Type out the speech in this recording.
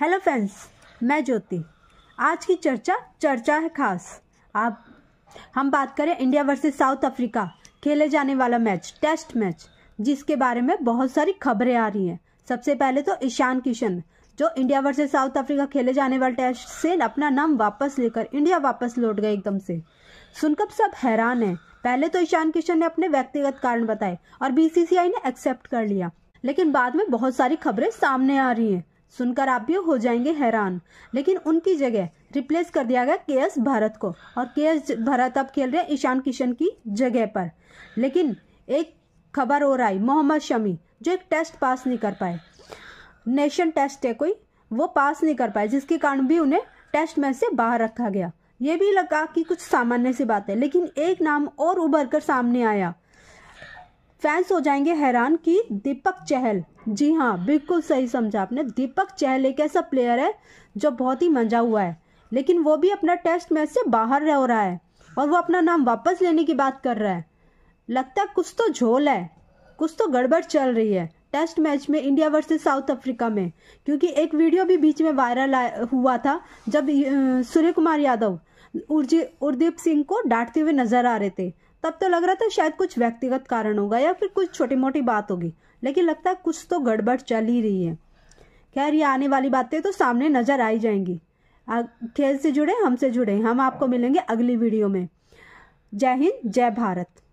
hello friends मैं ज्योति आज की चर्चा चर्चा है खास आप हम बात करें इंडिया वर्सेस साउथ अफ्रीका खेले जाने वाला मैच टेस्ट मैच जिसके बारे में बहुत सारी खबरें आ रही हैं सबसे पहले तो ईशान किशन जो इंडिया वर्सेस साउथ अफ्रीका खेले जाने वाले टेस्ट से अपना नाम वापस लेकर इंडिया वापस लौट गए एकदम से सुनकर सब हैरान है पहले तो ईशान किशन ने अपने व्यक्तिगत कारण बताए और बीसीसीआई ने एक्सेप्ट कर लिया लेकिन बाद में बहुत सारी खबरें सामने आ रही हैं सुनकर आप भी हो जाएंगे हैरान लेकिन उनकी जगह रिप्लेस कर दिया गया के एस भारत को और के एस भारत अब खेल रहे ईशान किशन की जगह पर लेकिन एक खबर और आई मोहम्मद शमी जो एक टेस्ट पास नहीं कर पाए नेशन टेस्ट है कोई वो पास नहीं कर पाए जिसके कारण भी उन्हें टेस्ट मैच से बाहर रखा गया ये भी लगा कि कुछ सामान्य सी बात है लेकिन एक नाम और उभर कर सामने आया फैंस हो जाएंगे हैरान कि दीपक चहल जी हाँ बिल्कुल सही समझा आपने दीपक चहल एक ऐसा प्लेयर है जो बहुत ही मंजा हुआ है लेकिन वो भी अपना टेस्ट मैच से बाहर रह हो रहा है और वो अपना नाम वापस लेने की बात कर रहा है लगता है कुछ तो झोल है कुछ तो गड़बड़ चल रही है टेस्ट मैच में इंडिया वर्सेस साउथ अफ्रीका में क्योंकि एक वीडियो भी बीच में वायरल हुआ था जब सूर्य कुमार यादव उर्जी उर्दीप सिंह को डांटते हुए नजर आ रहे थे तब तो लग रहा था शायद कुछ व्यक्तिगत कारण होगा या फिर कुछ छोटी मोटी बात होगी लेकिन लगता है कुछ तो गड़बड़ चल ही रही है खैर ये आने वाली बातें तो सामने नजर आई जाएंगी खेल से जुड़े हमसे जुड़े हम आपको मिलेंगे अगली वीडियो में जय हिंद जय भारत